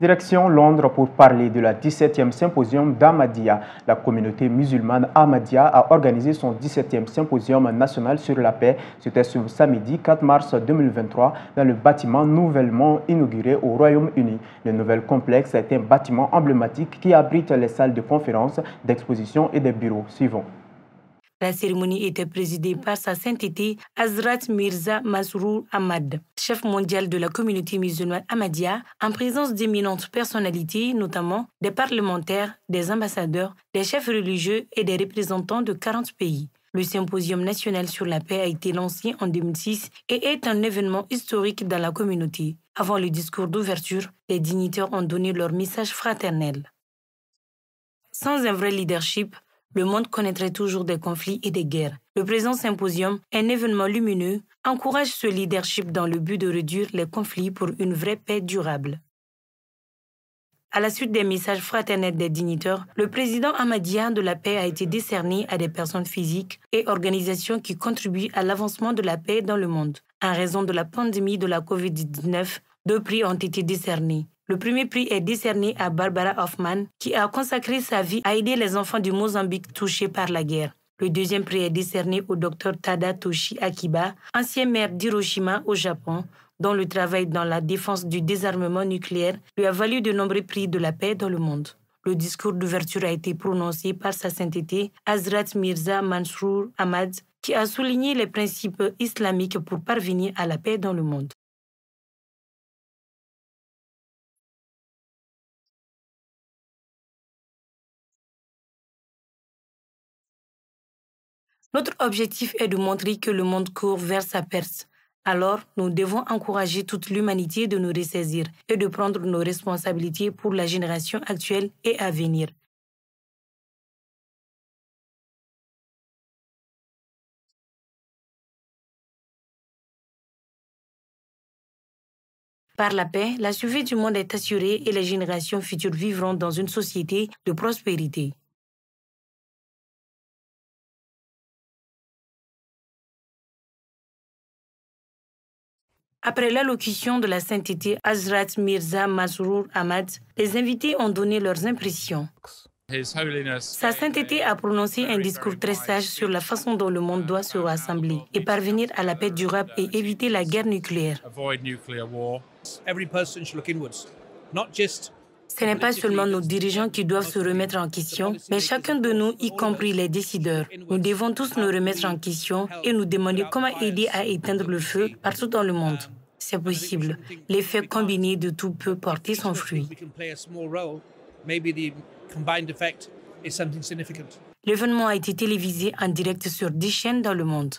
Direction Londres pour parler de la 17e symposium d'Amadia. La communauté musulmane Ahmadiyya a organisé son 17e symposium national sur la paix. C'était ce samedi 4 mars 2023 dans le bâtiment nouvellement inauguré au Royaume-Uni. Le nouvel complexe est un bâtiment emblématique qui abrite les salles de conférences, d'expositions et des bureaux. Suivons. La cérémonie était présidée par Sa Sainteté Azrat Mirza Masrour Ahmad, chef mondial de la communauté musulmane Ahmadiyya, en présence d'éminentes personnalités, notamment des parlementaires, des ambassadeurs, des chefs religieux et des représentants de 40 pays. Le Symposium national sur la paix a été lancé en 2006 et est un événement historique dans la communauté. Avant le discours d'ouverture, les dignitaires ont donné leur message fraternel. Sans un vrai leadership, le monde connaîtrait toujours des conflits et des guerres. Le présent symposium, un événement lumineux, encourage ce leadership dans le but de réduire les conflits pour une vraie paix durable. À la suite des messages fraternels des digniteurs, le président Amadien de la paix a été décerné à des personnes physiques et organisations qui contribuent à l'avancement de la paix dans le monde. En raison de la pandémie de la COVID-19, deux prix ont été décernés. Le premier prix est décerné à Barbara Hoffman, qui a consacré sa vie à aider les enfants du Mozambique touchés par la guerre. Le deuxième prix est décerné au Dr Tada Toshi Akiba, ancien maire d'Hiroshima au Japon, dont le travail dans la défense du désarmement nucléaire lui a valu de nombreux prix de la paix dans le monde. Le discours d'ouverture a été prononcé par sa sainteté Azrat Mirza Mansour Ahmad, qui a souligné les principes islamiques pour parvenir à la paix dans le monde. Notre objectif est de montrer que le monde court vers sa perte. Alors, nous devons encourager toute l'humanité de nous ressaisir et de prendre nos responsabilités pour la génération actuelle et à venir. Par la paix, la survie du monde est assurée et les générations futures vivront dans une société de prospérité. Après l'allocution de la sainteté Azrat Mirza Mazrour Ahmad, les invités ont donné leurs impressions. Sa sainteté a prononcé un discours très sage sur la façon dont le monde doit se rassembler et parvenir à la paix durable et éviter la guerre nucléaire. Ce n'est pas seulement nos dirigeants qui doivent se remettre en question, mais chacun de nous, y compris les décideurs. Nous devons tous nous remettre en question et nous demander comment aider à éteindre le feu partout dans le monde. C'est possible. L'effet combiné de tout peut porter son fruit. L'événement a été télévisé en direct sur 10 chaînes dans le monde.